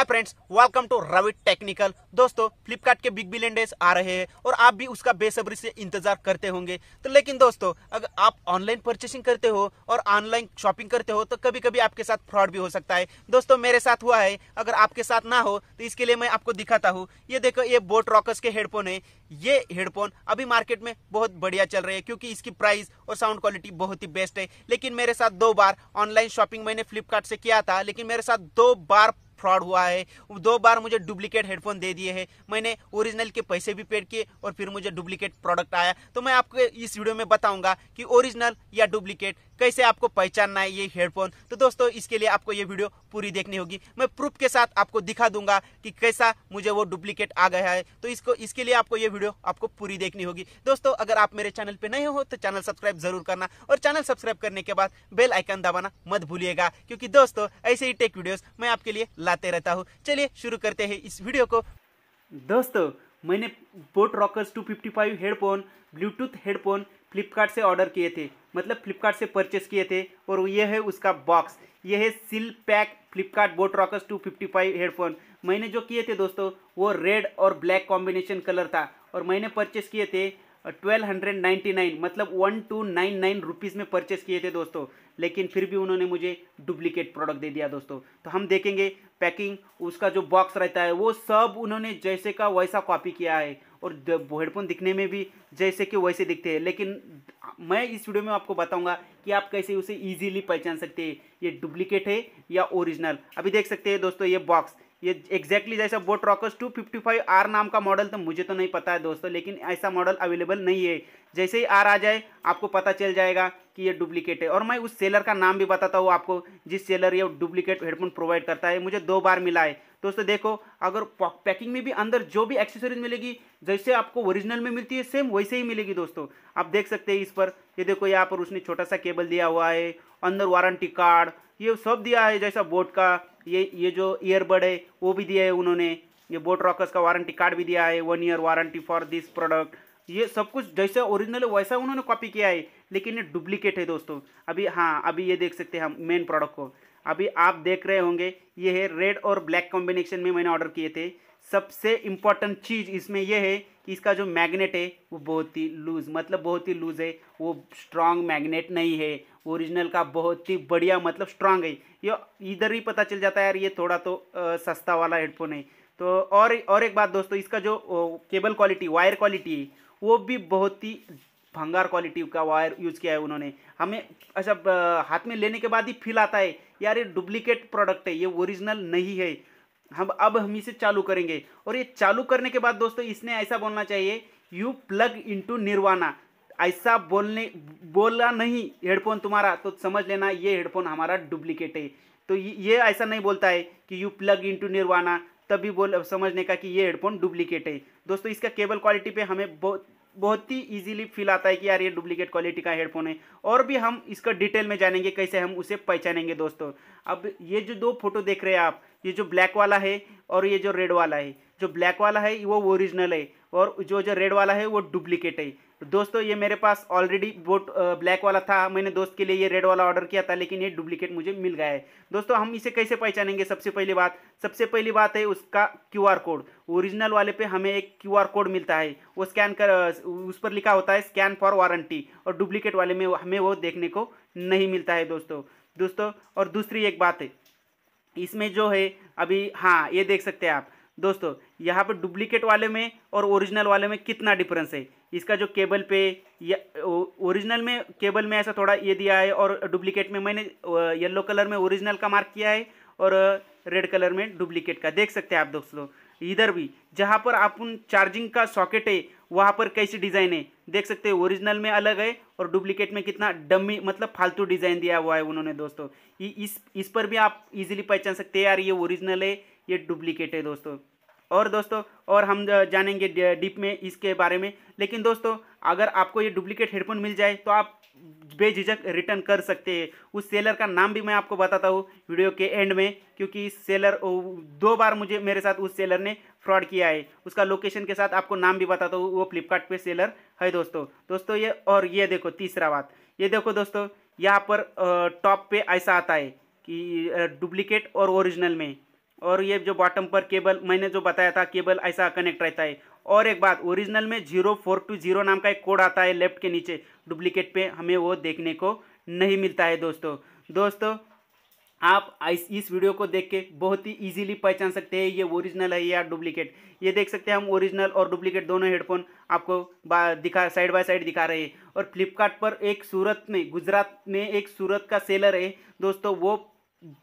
hi friends welcome to Ravi technical दोस्तों Flipkart के big billion days आ रहे हैं और आप भी उसका बेसब्री से इंतजार करते होंगे तो लेकिन दोस्तों अगर आप ऑनलाइन परचेसिंग करते हो और ऑनलाइन शॉपिंग करते हो तो कभी कभी आपके साथ फ्रॉड भी हो सकता है दोस्तों मेरे साथ हुआ है अगर आपके साथ ना हो तो इसके लिए मैं आपको दिखाता हूँ ये देखो ये बोट रॉकर्स के हेडफोन है ये हेडफोन अभी मार्केट में बहुत बढ़िया चल रहे हैं क्योंकि इसकी प्राइस और साउंड क्वालिटी बहुत ही बेस्ट है लेकिन मेरे साथ दो बार ऑनलाइन शॉपिंग मैंने फ्लिपकार्ट से किया था लेकिन मेरे साथ दो बार फ्रॉड हुआ है दो बार मुझे डुप्लीकेट हेडफोन दे दिए है मैंने ओरिजिनल के पैसे भी पेड किए और फिर मुझे डुप्लीकेट प्रोडक्ट आया तो मैं आपको इस वीडियो में बताऊंगा कि ओरिजिनल या डुप्लीकेट कैसे आपको पहचानना है ये हेडफोन तो दोस्तों इसके लिए आपको ये वीडियो पूरी देखनी होगी मैं प्रूफ के साथ आपको दिखा दूंगा कि कैसा मुझे वो डुप्लीकेट आ गया है तो इसको इसके लिए आपको ये वीडियो आपको पूरी देखनी होगी दोस्तों अगर आप मेरे चैनल पर नए हो तो चैनल सब्सक्राइब जरूर करना और चैनल सब्सक्राइब करने के बाद बेल आइकन दबाना मत भूलिएगा क्योंकि दोस्तों ऐसे ही टेक वीडियोज मैं आपके लिए लाते रहता हूँ चलिए शुरू करते हैं इस वीडियो को दोस्तों मैंने boAt Rockerz two fifty five headphone Bluetooth headphone Flipkart से ऑर्डर किए थे मतलब फ्लिपकार्ट से परचेस किए थे और यह है उसका बॉक्स यह है seal pack Flipkart boAt Rockerz two fifty five headphone मैंने जो किए थे दोस्तों वो रेड और ब्लैक कॉम्बिनेशन कलर था और मैंने परचेस किए थे ट्वेल्व हंड्रेड नाइन्टी नाइन मतलब one two nine nine rupees में परचेस किए थे दोस्तों लेकिन फिर भी उन्होंने मुझे डुप्लीकेट प्रोडक्ट दे दिया दोस्तों तो हम देखेंगे पैकिंग उसका जो बॉक्स रहता है वो सब उन्होंने जैसे का वैसा कॉपी किया है और हेडफोन दिखने में भी जैसे कि वैसे दिखते हैं लेकिन मैं इस वीडियो में आपको बताऊंगा कि आप कैसे उसे इजीली पहचान सकते हैं ये डुप्लीकेट है या ओरिजिनल अभी देख सकते हैं दोस्तों ये बॉक्स ये एग्जैक्टली जैसा boAt Rockerz two fifty five R नाम का मॉडल तो मुझे तो नहीं पता है दोस्तों लेकिन ऐसा मॉडल अवेलेबल नहीं है जैसे ही आर आ जाए आपको पता चल जाएगा कि ये डुप्लीकेट है और मैं उस सेलर का नाम भी बताता हूँ आपको जिस सेलर ये डुप्लीकेट हेडफोन प्रोवाइड करता है मुझे दो बार मिला है दोस्तों देखो अगर पैकिंग में भी अंदर जो भी एक्सेसरीज मिलेगी जैसे आपको ओरिजिनल में मिलती है सेम वैसे ही मिलेगी दोस्तों आप देख सकते हैं इस पर ये देखो यहाँ पर उसने छोटा सा केबल दिया हुआ है अंदर वारंटी कार्ड ये सब दिया है जैसा बोट का ये ये जो ईयरबड है वो भी दिया है उन्होंने ये बोट रॉकर्स का वारंटी कार्ड भी दिया है one year warranty for this product ये सब कुछ जैसा ओरिजिनल है वैसा उन्होंने कॉपी किया है लेकिन ये डुप्लीकेट है दोस्तों अभी हाँ अभी ये देख सकते हैं हम मेन प्रोडक्ट को अभी आप देख रहे होंगे ये है रेड और ब्लैक कॉम्बिनेशन में मैंने ऑर्डर किए थे सबसे इम्पॉर्टेंट चीज़ इसमें यह है कि इसका जो मैग्नेट है वो बहुत ही लूज़ मतलब बहुत ही लूज़ है वो स्ट्रांग मैग्नेट नहीं है ओरिजिनल का बहुत ही बढ़िया मतलब स्ट्रांग है ये इधर ही पता चल जाता है यार ये थोड़ा तो आ, सस्ता वाला हेडफोन है तो और और एक बात दोस्तों इसका जो ओ, केबल क्वालिटी वायर क्वालिटी वो भी बहुत ही भंगार क्वालिटी का वायर यूज किया है उन्होंने हमें अच्छा हाथ में लेने के बाद ही फील आता है यार ये डुप्लीकेट प्रोडक्ट है ये ओरिजिनल नहीं है हम अब हम इसे चालू करेंगे और ये चालू करने के बाद दोस्तों इसने ऐसा बोलना चाहिए यू प्लग इनटू निर्वाणा ऐसा बोलने बोला नहीं हेडफोन तुम्हारा तो समझ लेना ये हेडफोन हमारा डुप्लीकेट है तो ये ऐसा नहीं बोलता है कि यू प्लग टू निर्वाणा तभी बोल समझने का कि ये हेडफोन डुप्लीकेट है दोस्तों इसका केबल क्वालिटी पे हमें बहुत बहुत ही इजीली फील आता है कि यार ये डुप्लीकेट क्वालिटी का हेडफोन है और भी हम इसका डिटेल में जानेंगे कैसे हम उसे पहचानेंगे दोस्तों अब ये जो दो फोटो देख रहे हैं आप ये जो ब्लैक वाला है और ये जो रेड वाला है जो ब्लैक वाला है वो ओरिजिनल है और जो जो रेड वाला है वो डुप्लीकेट है दोस्तों ये मेरे पास ऑलरेडी बोट ब्लैक वाला था मैंने दोस्त के लिए ये रेड वाला ऑर्डर किया था लेकिन ये डुप्लीकेट मुझे मिल गया है दोस्तों हम इसे कैसे पहचानेंगे सबसे पहली बात सबसे पहली बात है उसका क्यूआर कोड ओरिजिनल वाले पे हमें एक क्यूआर कोड मिलता है वो स्कैन कर उस पर लिखा होता है स्कैन फॉर वारंटी और डुप्लीकेट वाले में हमें वो देखने को नहीं मिलता है दोस्तों दोस्तों और दूसरी एक बात है इसमें जो है अभी हाँ ये देख सकते हैं आप दोस्तों यहाँ पर डुप्लीकेट वाले में और ओरिजिनल वाले में कितना डिफरेंस है इसका जो केबल पे ओरिजिनल में केबल में ऐसा थोड़ा ये दिया है और डुप्लीकेट में मैंने येलो कलर में ओरिजिनल का मार्क किया है और रेड कलर में डुप्लीकेट का देख सकते हैं आप दोस्तों इधर भी जहाँ पर आप उन चार्जिंग का सॉकेट है वहाँ पर कैसी डिज़ाइन है देख सकते हो ओरिजिनल में अलग है और डुप्लीकेट में कितना डमी मतलब फालतू डिज़ाइन दिया हुआ है उन्होंने दोस्तों इस इस पर भी आप इजीली पहचान सकते हैं यार ये ओरिजिनल है ये डुप्लीकेट है दोस्तों और दोस्तों और हम जानेंगे डीप में इसके बारे में लेकिन दोस्तों अगर आपको ये डुप्लीकेट हेडफोन मिल जाए तो आप बेझिझक रिटर्न कर सकते हैं उस सेलर का नाम भी मैं आपको बताता हूँ वीडियो के एंड में क्योंकि इस सेलर दो बार मुझे मेरे साथ उस सेलर ने फ्रॉड किया है उसका लोकेशन के साथ आपको नाम भी बताता हूँ वो फ्लिपकार्ट सेलर है दोस्तों दोस्तों ये और ये देखो तीसरा बात ये देखो दोस्तों यहाँ पर टॉप पे ऐसा आता है कि डुप्लीकेट और ओरिजिनल में और ये जो बॉटम पर केबल मैंने जो बताया था केबल ऐसा कनेक्ट रहता है और एक बात ओरिजिनल में जीरो फोर टू जीरो नाम का एक कोड आता है लेफ्ट के नीचे डुप्लीकेट पे हमें वो देखने को नहीं मिलता है दोस्तों दोस्तों आप इस वीडियो को देख के बहुत ही इजीली पहचान सकते हैं ये ओरिजिनल है या डुप्लीकेट ये देख सकते हैं हम ओरिजिनल और डुप्लीकेट दोनों हेडफोन आपको दिखा साइड बाय साइड दिखा रहे हैं और फ्लिपकार्ट पर एक सूरत में गुजरात में एक सूरत का सेलर है दोस्तों वो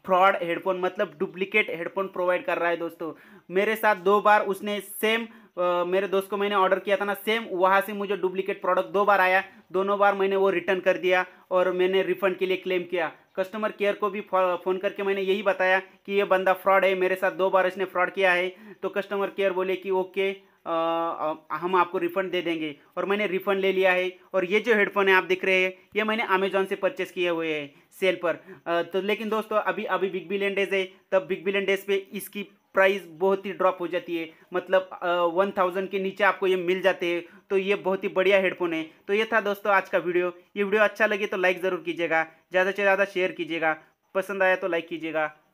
फ्रॉड हेडफोन मतलब डुप्लीकेट हेडफोन प्रोवाइड कर रहा है दोस्तों मेरे साथ दो बार उसने सेम Uh, मेरे दोस्त को मैंने ऑर्डर किया था ना सेम वहाँ से मुझे डुप्लीकेट प्रोडक्ट दो बार आया दोनों बार मैंने वो रिटर्न कर दिया और मैंने रिफंड के लिए क्लेम किया कस्टमर केयर को भी फ़ोन करके मैंने यही बताया कि ये बंदा फ्रॉड है मेरे साथ दो बार इसने फ्रॉड किया है तो कस्टमर केयर बोले कि ओके okay, आ, हम आपको रिफ़ंड दे देंगे और मैंने रिफ़ंड ले लिया है और ये जो हेडफोन है आप देख रहे हैं ये मैंने अमेजोन से परचेस किए हुए हैं सेल पर आ, तो लेकिन दोस्तों अभी अभी बिग बिलियन डेज है तब बिग बिलियन डेज पे इसकी प्राइस बहुत ही ड्रॉप हो जाती है मतलब वन थाउजेंड के नीचे आपको ये मिल जाते हैं तो ये बहुत ही बढ़िया हेडफोन है तो ये था दोस्तों आज का वीडियो ये वीडियो अच्छा लगे तो लाइक ज़रूर कीजिएगा ज़्यादा से ज़्यादा शेयर कीजिएगा पसंद आया तो लाइक कीजिएगा